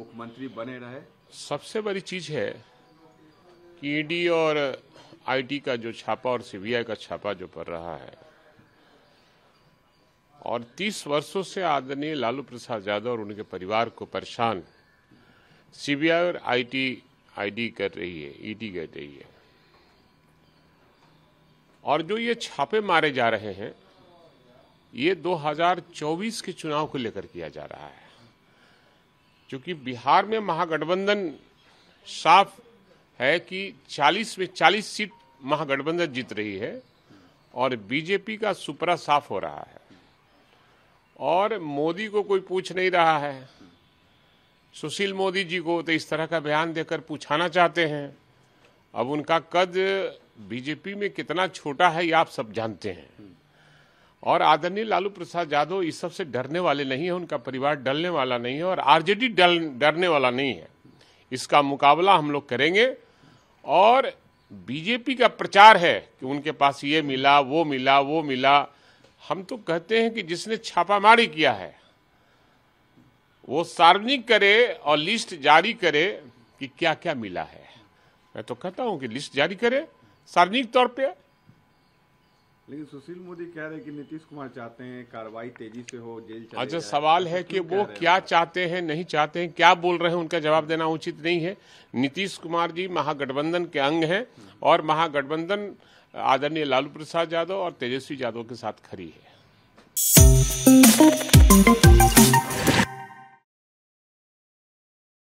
मुख्यमंत्री बने रहे सबसे बड़ी चीज है कि ईडी e और आईटी का जो छापा और सीबीआई का छापा जो पड़ रहा है और 30 वर्षों से आदरणीय लालू प्रसाद यादव और उनके परिवार को परेशान सीबीआई और आईटी आईडी कर रही है ईडी e कर रही है और जो ये छापे मारे जा रहे हैं ये 2024 के चुनाव को लेकर किया जा रहा है चूंकि बिहार में महागठबंधन साफ है कि 40 में 40 सीट महागठबंधन जीत रही है और बीजेपी का सुपरा साफ हो रहा है और मोदी को कोई पूछ नहीं रहा है सुशील मोदी जी को तो इस तरह का बयान देकर पूछाना चाहते हैं अब उनका कद बीजेपी में कितना छोटा है ये आप सब जानते हैं और आदरणीय लालू प्रसाद यादव इस सब से डरने वाले नहीं है उनका परिवार डलने वाला नहीं है और आरजेडी डरने वाला नहीं है इसका मुकाबला हम लोग करेंगे और बीजेपी का प्रचार है कि उनके पास ये मिला वो मिला वो मिला हम तो कहते हैं कि जिसने छापामारी किया है वो सार्वजनिक करे और लिस्ट जारी करे कि क्या क्या मिला है मैं तो कहता हूं कि लिस्ट जारी करे सार्वजनिक तौर पर लेकिन सुशील मोदी कह रहे कि नीतीश कुमार चाहते हैं कार्रवाई तेजी से हो जेल अच्छा सवाल तो है कि वो क्या चाहते हैं नहीं चाहते हैं क्या बोल रहे हैं उनका जवाब देना उचित नहीं है नीतीश कुमार जी महागठबंधन के अंग हैं और महागठबंधन आदरणीय लालू प्रसाद यादव और तेजस्वी यादव के साथ खड़ी है